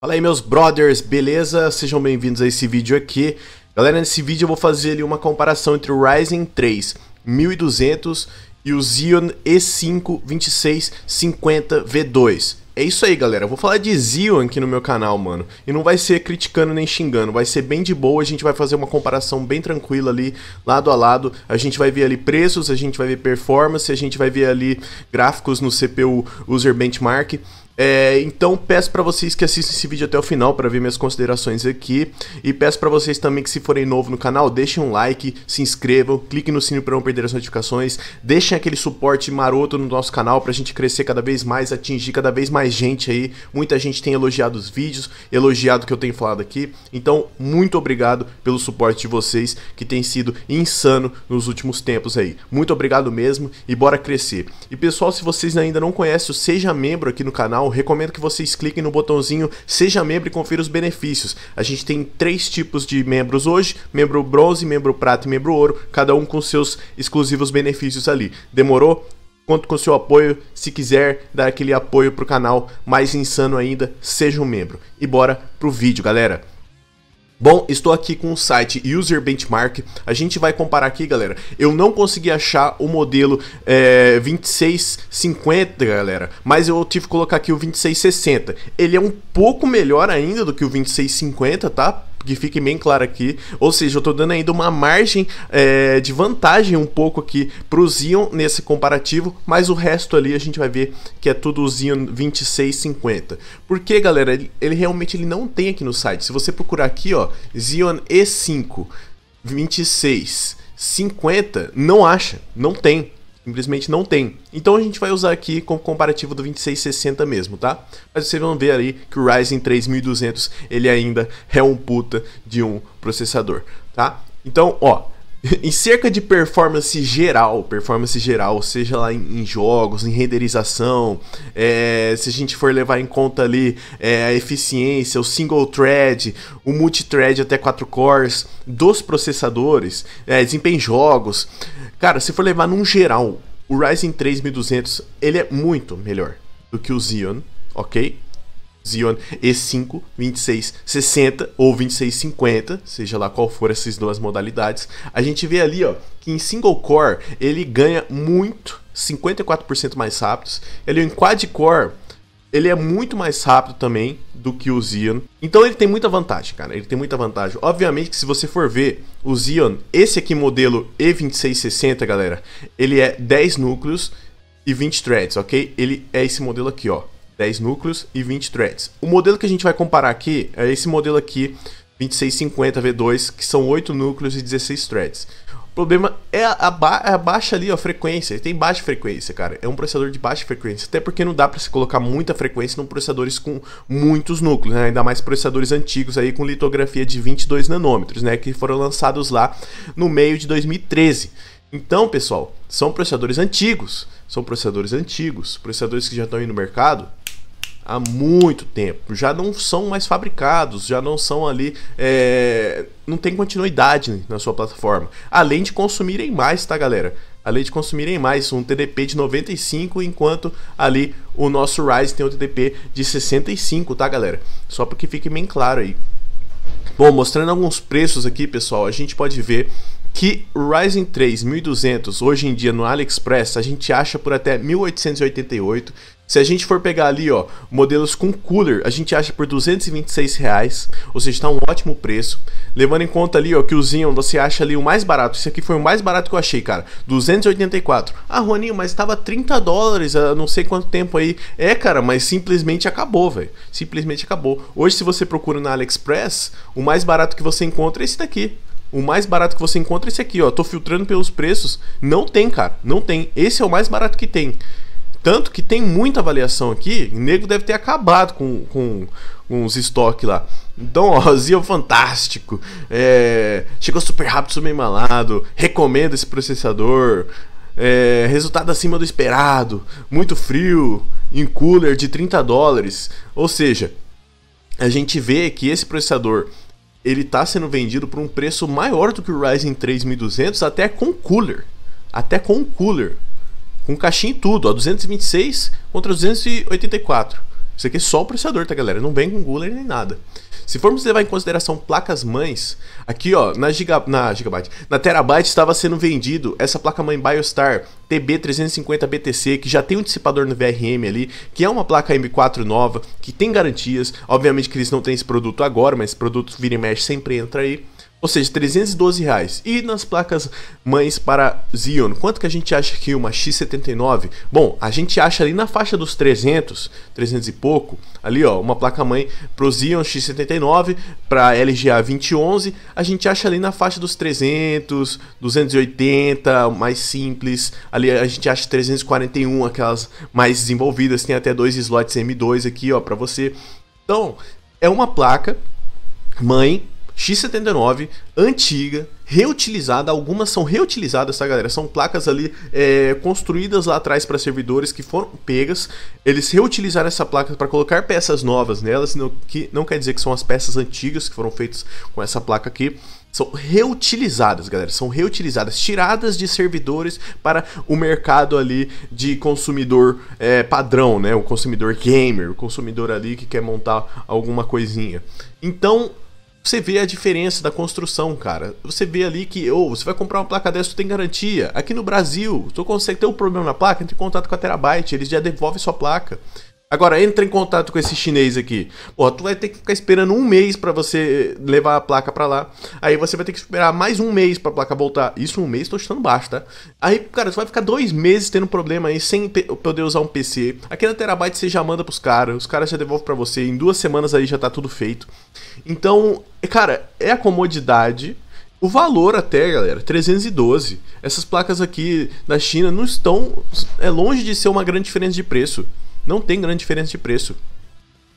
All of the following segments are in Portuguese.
Fala aí meus brothers, beleza? Sejam bem-vindos a esse vídeo aqui. Galera, nesse vídeo eu vou fazer ali uma comparação entre o Ryzen 3 1200 e o Xeon E5 2650 V2. É isso aí, galera. Eu vou falar de Xeon aqui no meu canal, mano. E não vai ser criticando nem xingando, vai ser bem de boa. A gente vai fazer uma comparação bem tranquila ali, lado a lado. A gente vai ver ali preços, a gente vai ver performance, a gente vai ver ali gráficos no CPU User Benchmark. É, então peço para vocês que assistam esse vídeo até o final para ver minhas considerações aqui e peço para vocês também que se forem novo no canal, deixem um like, se inscrevam, cliquem no sininho para não perder as notificações, deixem aquele suporte maroto no nosso canal para a gente crescer cada vez mais, atingir cada vez mais gente aí. Muita gente tem elogiado os vídeos, elogiado o que eu tenho falado aqui. Então, muito obrigado pelo suporte de vocês que tem sido insano nos últimos tempos aí. Muito obrigado mesmo e bora crescer. E pessoal, se vocês ainda não conhecem, seja membro aqui no canal canal, recomendo que vocês cliquem no botãozinho Seja Membro e confira os benefícios. A gente tem três tipos de membros hoje: membro bronze, membro prata e membro ouro, cada um com seus exclusivos benefícios ali. Demorou? Conto com seu apoio, se quiser dar aquele apoio pro canal mais insano ainda, seja um membro. E bora pro vídeo, galera! Bom, estou aqui com o site User Benchmark. A gente vai comparar aqui, galera. Eu não consegui achar o modelo é, eh, 2650, galera, mas eu tive que colocar aqui o 2660. Ele é um pouco melhor ainda do que o 2650, tá? que fique bem claro aqui. Ou seja, eu estou dando ainda uma margem é, de vantagem um pouco aqui para o Zion nesse comparativo, mas o resto ali a gente vai ver que é tudo o Xeon 2650. Porque, galera, ele, ele realmente ele não tem aqui no site. Se você procurar aqui, ó, Zion E5 26.50, não acha, não tem. Simplesmente não tem. Então a gente vai usar aqui como comparativo do 2660 mesmo, tá? Mas vocês vão ver ali que o Ryzen 3200, ele ainda é um puta de um processador, tá? Então, ó, em cerca de performance geral, performance geral, seja lá em, em jogos, em renderização, é, se a gente for levar em conta ali é, a eficiência, o single thread, o multithread até 4 cores dos processadores, é, desempenho em jogos, Cara, se for levar num geral, o Ryzen 3200, ele é muito melhor do que o Xeon, ok? Xeon E5 2660 ou 2650, seja lá qual for essas duas modalidades. A gente vê ali, ó, que em single core ele ganha muito, 54% mais rápidos. Ele em é quad core ele é muito mais rápido também do que o Xeon. Então ele tem muita vantagem, cara. Ele tem muita vantagem. Obviamente que se você for ver o Xeon, esse aqui modelo E2660, galera, ele é 10 núcleos e 20 threads, ok? Ele é esse modelo aqui, ó. 10 núcleos e 20 threads. O modelo que a gente vai comparar aqui é esse modelo aqui, 2650V2, que são 8 núcleos e 16 threads. O problema é a, ba a baixa ali, ó, frequência. Ele tem baixa frequência, cara. É um processador de baixa frequência. Até porque não dá para se colocar muita frequência num processadores com muitos núcleos, né? Ainda mais processadores antigos aí com litografia de 22 nanômetros, né? Que foram lançados lá no meio de 2013. Então, pessoal, são processadores antigos. São processadores antigos. Processadores que já estão aí no mercado há muito tempo. Já não são mais fabricados, já não são ali. É, não tem continuidade na sua plataforma. Além de consumirem mais, tá, galera? Além de consumirem mais, um TDP de 95, enquanto ali o nosso Ryzen tem um TDP de 65, tá, galera? Só para que fique bem claro aí. Bom, mostrando alguns preços aqui, pessoal, a gente pode ver que o Ryzen 3 1200 hoje em dia no AliExpress a gente acha por até 1888 se a gente for pegar ali, ó, modelos com cooler, a gente acha por 226 reais, ou seja, está um ótimo preço. Levando em conta ali, ó, que o Zion, você acha ali o mais barato. Esse aqui foi o mais barato que eu achei, cara, 284. Ah, Juaninho, mas estava 30 dólares, há não sei quanto tempo aí. É, cara, mas simplesmente acabou, velho. Simplesmente acabou. Hoje, se você procura na AliExpress, o mais barato que você encontra é esse daqui. O mais barato que você encontra é esse aqui, ó. Tô filtrando pelos preços. Não tem, cara. Não tem. Esse é o mais barato que tem. Tanto que tem muita avaliação aqui, o nego deve ter acabado com, com, com os estoques lá. Então, ó, Zio fantástico. É, chegou super rápido, super malado, Recomendo esse processador. É, resultado acima do esperado. Muito frio. Em cooler de 30 dólares. Ou seja, a gente vê que esse processador ele está sendo vendido por um preço maior do que o Ryzen 3200, até com cooler. Até com cooler com caixinha e tudo, ó, 226 contra 284. Isso aqui é só o processador, tá, galera? Não vem com cooler nem nada. Se formos levar em consideração placas mães, aqui ó, na, giga, na gigabyte, na terabyte estava sendo vendido essa placa mãe Biostar TB350BTC, que já tem um dissipador no VRM ali, que é uma placa M4 nova, que tem garantias. Obviamente que eles não têm esse produto agora, mas esse produto vira e mexe sempre entra aí. Ou seja, 312 reais. E nas placas mães para Xeon, quanto que a gente acha que uma X79? Bom, a gente acha ali na faixa dos 300, 300 e pouco, ali ó, uma placa mãe para o Xeon X79, para LGA 2011, a gente acha ali na faixa dos 300, 280, mais simples, ali a gente acha 341, aquelas mais desenvolvidas, tem até dois slots M2 aqui ó, para você. Então, é uma placa mãe X79 antiga, reutilizada, algumas são reutilizadas, tá galera? São placas ali é, construídas lá atrás para servidores que foram pegas, eles reutilizaram essa placa para colocar peças novas nelas, que não quer dizer que são as peças antigas que foram feitas com essa placa aqui, são reutilizadas, galera, são reutilizadas, tiradas de servidores para o mercado ali de consumidor é, padrão, né? O consumidor gamer, o consumidor ali que quer montar alguma coisinha. Então, você vê a diferença da construção, cara. Você vê ali que, ou oh, você vai comprar uma placa dessa, tu tem garantia. Aqui no Brasil, tu consegue ter um problema na placa, entra em contato com a Terabyte, eles já devolvem sua placa. Agora, entra em contato com esse chinês aqui. Pô, tu vai ter que ficar esperando um mês para você levar a placa para lá. Aí você vai ter que esperar mais um mês pra placa voltar. Isso um mês, tô achando baixo, tá? Aí, cara, tu vai ficar dois meses tendo problema aí sem poder usar um PC. Aquela terabyte você já manda pros caras, os caras já devolvem para você. Em duas semanas aí já tá tudo feito. Então, cara, é a comodidade o valor até, galera, 312. Essas placas aqui da China não estão. É longe de ser uma grande diferença de preço não tem grande diferença de preço.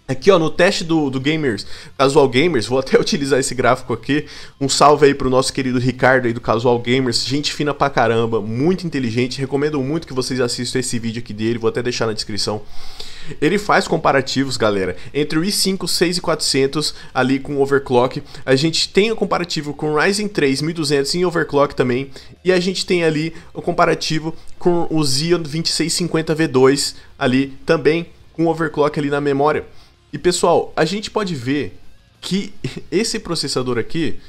Aqui ó, no teste do, do Gamers, Casual Gamers, vou até utilizar esse gráfico aqui. Um salve aí pro nosso querido Ricardo aí do Casual Gamers, gente fina pra caramba, muito inteligente. Recomendo muito que vocês assistam esse vídeo aqui dele, vou até deixar na descrição ele faz comparativos, galera, entre o i5 6400 ali com overclock. A gente tem o comparativo com o Ryzen 3 1200 em overclock também. E a gente tem ali o comparativo com o Xeon 2650V2 ali também com overclock ali na memória. E pessoal, a gente pode ver que esse processador aqui,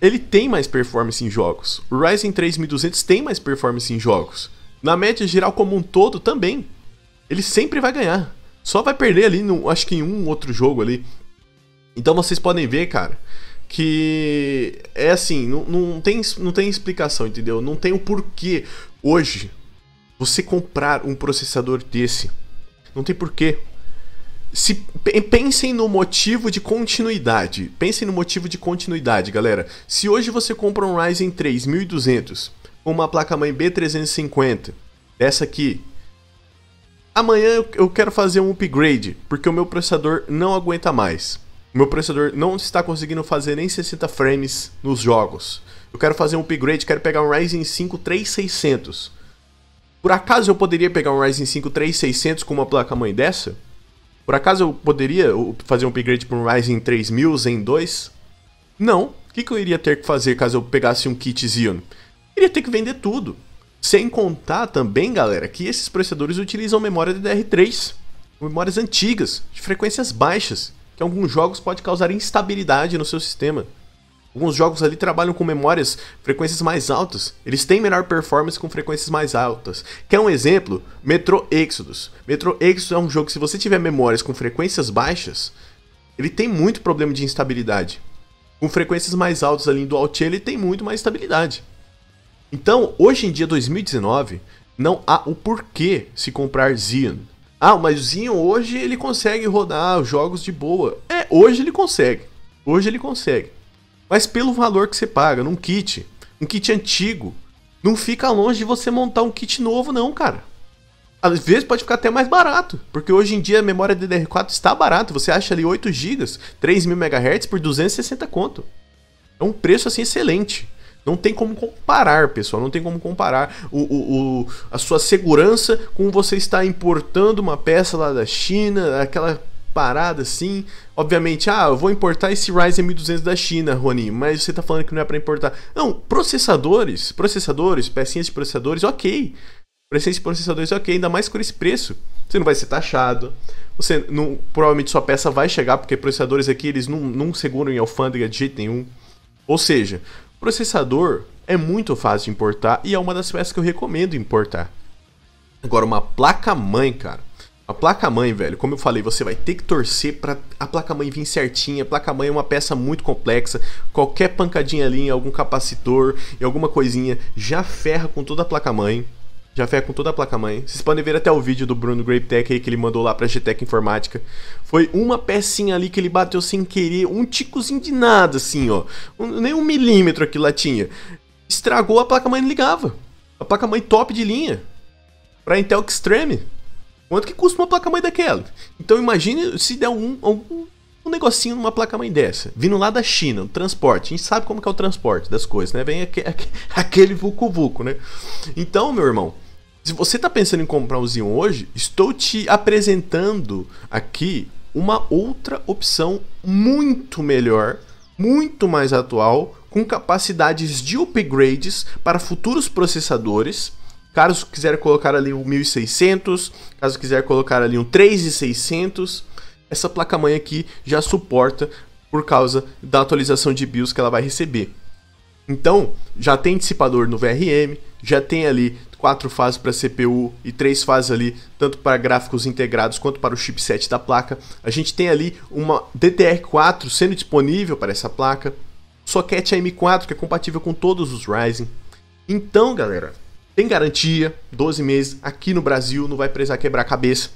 ele tem mais performance em jogos. O Ryzen 3200 tem mais performance em jogos. Na média geral como um todo também ele sempre vai ganhar. Só vai perder ali, no, acho que em um outro jogo ali. Então vocês podem ver, cara, que é assim, não, não, tem, não tem explicação, entendeu? Não tem o um porquê hoje você comprar um processador desse. Não tem porquê. Se, pensem no motivo de continuidade. Pensem no motivo de continuidade, galera. Se hoje você compra um Ryzen 3 1200 com uma placa-mãe B350, essa aqui, Amanhã eu quero fazer um upgrade, porque o meu processador não aguenta mais. O meu processador não está conseguindo fazer nem 60 frames nos jogos. Eu quero fazer um upgrade, quero pegar um Ryzen 5 3600. Por acaso eu poderia pegar um Ryzen 5 3600 com uma placa-mãe dessa? Por acaso eu poderia uh, fazer um upgrade para um Ryzen 3000 Zen 2? Não. O que, eu iria ter que fazer caso eu pegasse um kit Xeon? Iria ter que vender tudo. Sem contar também, galera, que esses processadores utilizam memória DDR3, memórias antigas, de frequências baixas, que em alguns jogos pode causar instabilidade no seu sistema. Alguns jogos ali trabalham com memórias, frequências mais altas. Eles têm melhor performance com frequências mais altas. Quer um exemplo? Metro Exodus. Metro Exodus é um jogo que se você tiver memórias com frequências baixas, ele tem muito problema de instabilidade. Com frequências mais altas ali do Altier, ele tem muito mais estabilidade. Então, hoje em dia, 2019, não há o porquê se comprar Zion. Ah, mas o Zion hoje ele consegue rodar jogos de boa. É, hoje ele consegue. Hoje ele consegue. Mas pelo valor que você paga num kit, um kit antigo, não fica longe de você montar um kit novo não, cara. Às vezes pode ficar até mais barato, porque hoje em dia a memória DDR4 está barata. Você acha ali 8 GB, 3000 MHz por 260 conto. É um preço assim excelente. Não tem como comparar, pessoal. Não tem como comparar o, o, o, a sua segurança com você estar importando uma peça lá da China, aquela parada assim. Obviamente, ah, eu vou importar esse Ryzen 1200 da China, Rony, mas você tá falando que não é para importar. Não, processadores, processadores, pecinhas de processadores, ok. Pecinhas de processadores, ok, ainda mais por esse preço. Você não vai ser taxado. Você não, provavelmente sua peça vai chegar, porque processadores aqui eles não, não seguram em alfândega de jeito nenhum. Ou seja, Processador é muito fácil de importar e é uma das peças que eu recomendo importar. Agora, uma placa-mãe, cara. A placa-mãe, velho, como eu falei, você vai ter que torcer para a placa-mãe vir certinha. A placa-mãe é uma peça muito complexa. Qualquer pancadinha ali em algum capacitor, em alguma coisinha, já ferra com toda a placa-mãe. Já foi com toda a placa-mãe. Vocês podem ver até o vídeo do Bruno GrapeTech aí que ele mandou lá pra GTEC Informática. Foi uma pecinha ali que ele bateu sem querer, um ticozinho de nada, assim, ó. Um, nem um milímetro aquilo lá tinha. Estragou, a placa-mãe não ligava. A placa-mãe top de linha. Pra Intel Extreme. Quanto que custa uma placa-mãe daquela? Então imagine se der algum, algum um negocinho numa placa-mãe dessa, vindo lá da China, o transporte. A gente sabe como que é o transporte das coisas, né? Vem aquele, aquele vucu-vucu, né? Então, meu irmão, se você está pensando em comprar um Xeon hoje, estou te apresentando aqui uma outra opção muito melhor, muito mais atual, com capacidades de upgrades para futuros processadores. Caso quiser colocar ali um 1600, caso quiser colocar ali um 3600, essa placa-mãe aqui já suporta por causa da atualização de BIOS que ela vai receber. Então, já tem dissipador no VRM, já tem ali quatro fases para CPU e três fases ali, tanto para gráficos integrados quanto para o chipset da placa. A gente tem ali uma DDR4 sendo disponível para essa placa, socket AM4 que é compatível com todos os Ryzen. Então, galera, tem garantia, 12 meses aqui no Brasil, não vai precisar quebrar a cabeça.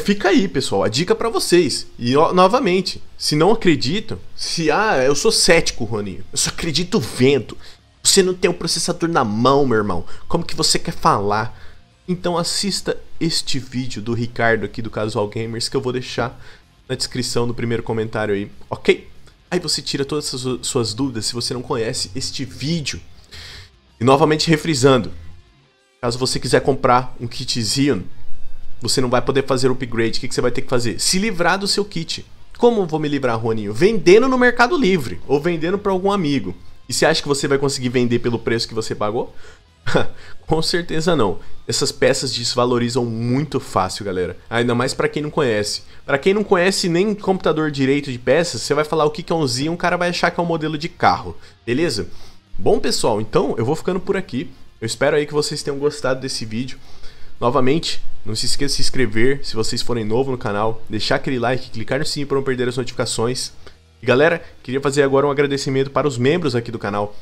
Fica aí, pessoal, a dica para vocês. E ó, novamente, se não acredito, se ah, eu sou cético, Roninho, eu só acredito vendo. Você não tem o um processador na mão, meu irmão. Como que você quer falar? Então assista este vídeo do Ricardo aqui do Casual Gamers que eu vou deixar na descrição do primeiro comentário aí, ok? Aí você tira todas as suas dúvidas se você não conhece este vídeo. E novamente refrisando, caso você quiser comprar um kit Xeon, você não vai poder fazer upgrade. O que, que você vai ter que fazer? Se livrar do seu kit. Como vou me livrar, Roninho? Vendendo no Mercado Livre ou vendendo para algum amigo. E você acha que você vai conseguir vender pelo preço que você pagou? Com certeza não. Essas peças desvalorizam muito fácil, galera. Ainda mais para quem não conhece. Para quem não conhece nem computador direito de peças, você vai falar o que é um Z, um cara vai achar que é um modelo de carro, beleza? Bom, pessoal, então eu vou ficando por aqui. Eu espero aí que vocês tenham gostado desse vídeo. Novamente, não se esqueça de se inscrever se vocês forem novo no canal, deixar aquele like, clicar no sininho para não perder as notificações. E galera, queria fazer agora um agradecimento para os membros aqui do canal.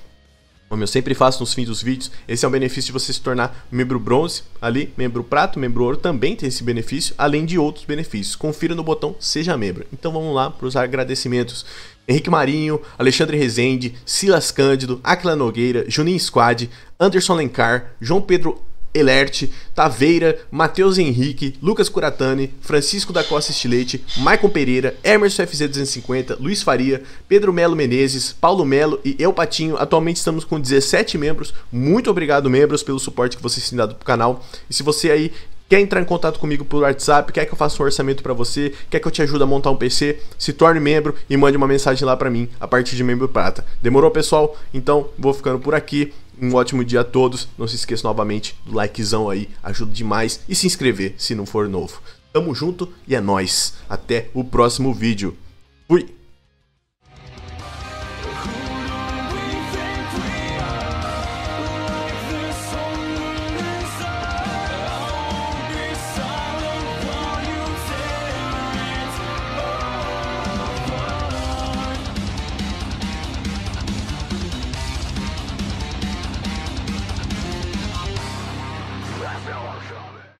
Como eu sempre faço nos fins dos vídeos, esse é o benefício de você se tornar membro bronze ali, membro prato, membro ouro também tem esse benefício, além de outros benefícios. Confira no botão Seja Membro. Então vamos lá para os agradecimentos. Henrique Marinho, Alexandre Rezende, Silas Cândido, Aquila Nogueira, Juninho Squad, Anderson Lencar, João Pedro Elert, Taveira, Matheus Henrique, Lucas Curatani, Francisco da Costa Estilete, Maicon Pereira, Emerson FZ250, Luiz Faria, Pedro Melo Menezes, Paulo Melo e Eu Patinho. Atualmente estamos com 17 membros. Muito obrigado, membros, pelo suporte que vocês têm dado para o canal. E se você aí Quer entrar em contato comigo por WhatsApp? Quer que eu faça um orçamento para você? Quer que eu te ajude a montar um PC? Se torne membro e mande uma mensagem lá para mim a partir de membro prata. Demorou, pessoal? Então vou ficando por aqui. Um ótimo dia a todos. Não se esqueça novamente do likezão aí, ajuda demais. E se inscrever se não for novo. Tamo junto e é nóis. Até o próximo vídeo. Fui!